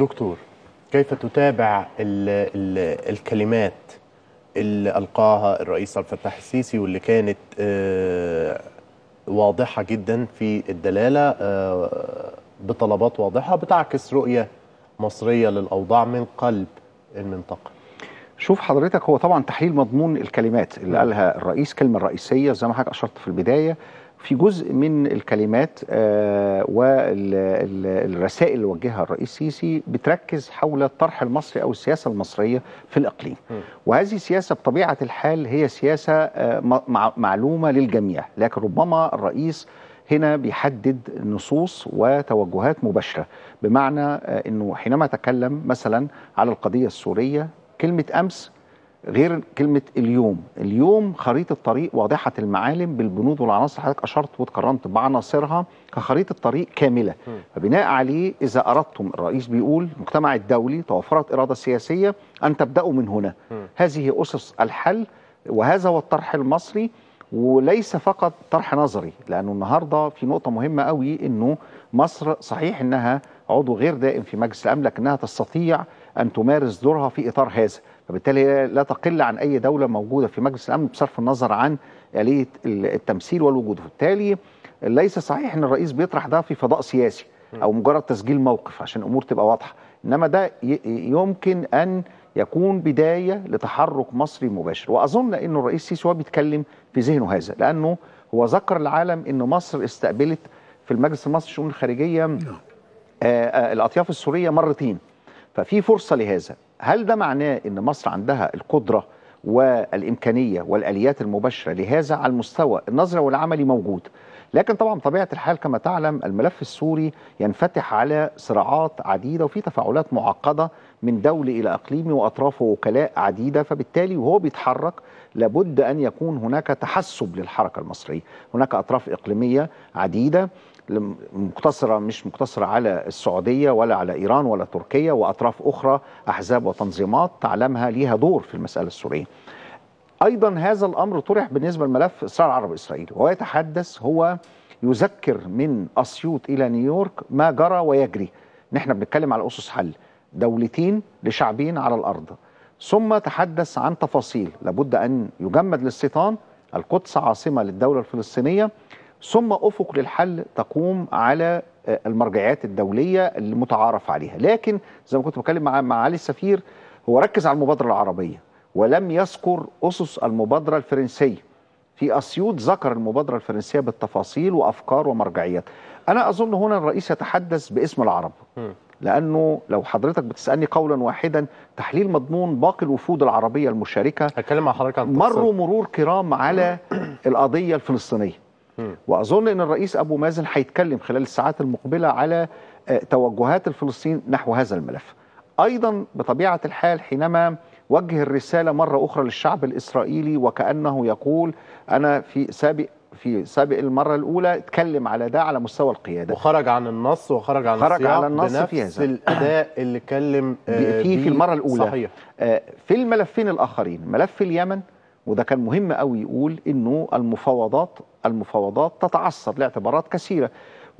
دكتور كيف تتابع الـ الـ الكلمات اللي ألقاها الرئيس عبد الفتاح السيسي واللي كانت آه واضحة جدا في الدلالة آه بطلبات واضحة بتعكس رؤية مصرية للأوضاع من قلب المنطقة شوف حضرتك هو طبعا تحليل مضمون الكلمات اللي نعم. قالها الرئيس كلمة رئيسية زي ما حضرتك أشرت في البداية في جزء من الكلمات آه، والرسائل اللي وجهها الرئيس السيسي بتركز حول الطرح المصري او السياسه المصريه في الاقليم وهذه السياسه بطبيعه الحال هي سياسه آه، معلومه للجميع لكن ربما الرئيس هنا بيحدد نصوص وتوجهات مباشره بمعنى آه، انه حينما تكلم مثلا على القضيه السوريه كلمه امس غير كلمه اليوم اليوم خريطه طريق واضحه المعالم بالبنود والعناصر حضرتك اشرت واتقرنت بعناصرها كخريطه طريق كامله فبناء عليه اذا اردتم الرئيس بيقول المجتمع الدولي توفرت اراده سياسيه ان تبداوا من هنا هذه اسس الحل وهذا هو الطرح المصري وليس فقط طرح نظري لانه النهارده في نقطه مهمه قوي انه مصر صحيح انها عضو غير دائم في مجلس الامن لكنها تستطيع أن تمارس دورها في إطار هذا فبالتالي لا تقل عن أي دولة موجودة في مجلس الأمن بصرف النظر عن آلية التمثيل والوجود فبالتالي ليس صحيح أن الرئيس بيطرح ده في فضاء سياسي أو مجرد تسجيل موقف عشان الأمور تبقى واضحة إنما ده يمكن أن يكون بداية لتحرك مصري مباشر وأظن ان الرئيس السيسي هو بيتكلم في ذهنه هذا لأنه هو ذكر العالم أن مصر استقبلت في المجلس المصري للشؤون الخارجية آآ نعم. آآ آه، آه، الأطياف السورية مرتين ففي فرصة لهذا هل ده معناه أن مصر عندها القدرة والإمكانية والآليات المباشرة لهذا على المستوى النظري والعملي موجود لكن طبعا طبيعة الحال كما تعلم الملف السوري ينفتح على صراعات عديدة وفي تفاعلات معقدة من دولة إلى أقليمي وأطرافه وكلاء عديدة فبالتالي وهو بيتحرك لابد أن يكون هناك تحسب للحركة المصرية هناك أطراف إقليمية عديدة مقتصرة مش مقتصرة على السعودية ولا على إيران ولا تركيا وأطراف أخرى أحزاب وتنظيمات تعلمها ليها دور في المسألة السورية أيضا هذا الأمر طرح بالنسبة لملف الصراع العرب الإسرائيلي وهو يتحدث هو يذكر من أسيوط إلى نيويورك ما جرى ويجري نحن بنتكلم على أسس حل دولتين لشعبين على الأرض ثم تحدث عن تفاصيل لابد أن يجمد للشيطان القدس عاصمة للدولة الفلسطينية ثم أفق للحل تقوم على آه، المرجعيات الدولية المتعارف عليها لكن زي ما كنت بتكلم مع معالي السفير هو ركز على المبادرة العربية ولم يذكر أسس المبادرة الفرنسية في أسيوط ذكر المبادرة الفرنسية بالتفاصيل وأفكار ومرجعيات أنا أظن هنا الرئيس يتحدث باسم العرب لأنه لو حضرتك بتسألني قولا واحدا تحليل مضمون باقي الوفود العربية المشاركة هتكلم مع حضرتك عن مروا مرور كرام على القضية الفلسطينية واظن ان الرئيس ابو مازن هيتكلم خلال الساعات المقبله على آه، توجهات الفلسطينيين نحو هذا الملف ايضا بطبيعه الحال حينما وجه الرساله مره اخرى للشعب الاسرائيلي وكانه يقول انا في سابق في سابق المرة الأولى اتكلم على ده على مستوى القيادة وخرج عن النص وخرج عن خرج على النص في هذا الأداء اللي اتكلم فيه في آه، المرة الأولى صحيح. آه، في الملفين الآخرين ملف اليمن وده كان مهم قوي يقول انه المفاوضات المفاوضات تتعثر لاعتبارات كثيره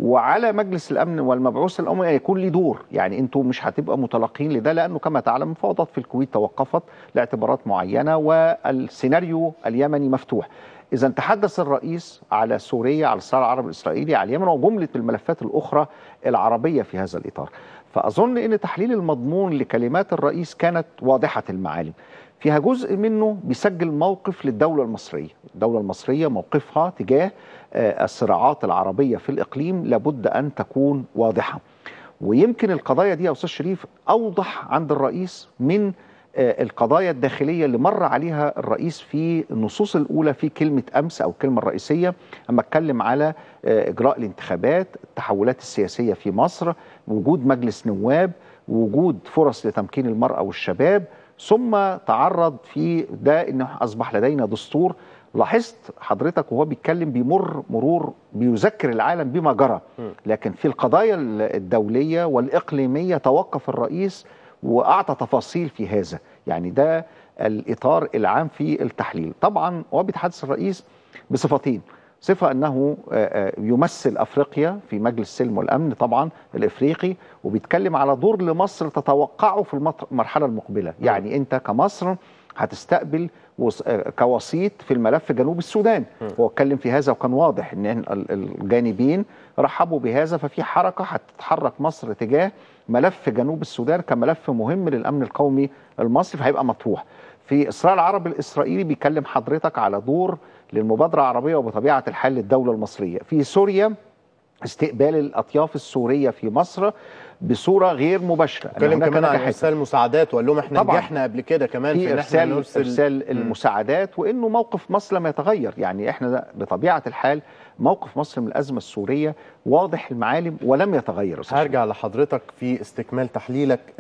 وعلى مجلس الامن والمبعوث الاممي يكون له دور يعني انتوا مش هتبقوا متلقين لده لانه كما تعلم المفاوضات في الكويت توقفت لاعتبارات معينه والسيناريو اليمني مفتوح إذا تحدث الرئيس على سوريا على الصراع العربي الإسرائيلي على اليمن وجملة الملفات الأخرى العربية في هذا الإطار فأظن أن تحليل المضمون لكلمات الرئيس كانت واضحة المعالم فيها جزء منه بيسجل موقف للدولة المصرية الدولة المصرية موقفها تجاه آه، الصراعات العربية في الإقليم لابد أن تكون واضحة ويمكن القضايا دي يا أستاذ شريف أوضح عند الرئيس من القضايا الداخلية اللي مر عليها الرئيس في النصوص الأولى في كلمة أمس أو الكلمة الرئيسية أما اتكلم على آه، إجراء الانتخابات التحولات السياسية في مصر وجود مجلس نواب وجود فرص لتمكين المرأة والشباب ثم تعرض في ده أنه أصبح لدينا دستور لاحظت حضرتك وهو بيتكلم بيمر مرور بيذكر العالم بما جرى لكن في القضايا الدولية والإقليمية توقف الرئيس واعطى تفاصيل في هذا يعني ده الاطار العام في التحليل طبعا وبيتحدث الرئيس بصفتين صفة أنه يمثل أفريقيا في مجلس السلم والأمن طبعا الإفريقي وبيتكلم على دور لمصر تتوقعه في المرحلة المقبلة يعني أنت كمصر هتستقبل آه، كوسيط في الملف جنوب السودان هو اتكلم في هذا وكان واضح ان الجانبين رحبوا بهذا ففي حركه هتتحرك مصر تجاه ملف جنوب السودان كملف مهم للامن القومي المصري فهيبقى مطروح في اصرار العرب الاسرائيلي بيكلم حضرتك على دور للمبادره العربيه وبطبيعه الحال للدوله المصريه في سوريا استقبال الاطياف السوريه في مصر بصوره غير مباشره اتكلم كمان عن ارسال المساعدات وقال لهم احنا نجحنا قبل كده كمان في ارسال ارسال المساعدات وانه موقف مصر لم يتغير يعني احنا بطبيعه الحال موقف مصر من الازمه السوريه واضح المعالم ولم يتغير هرجع لحضرتك في استكمال تحليلك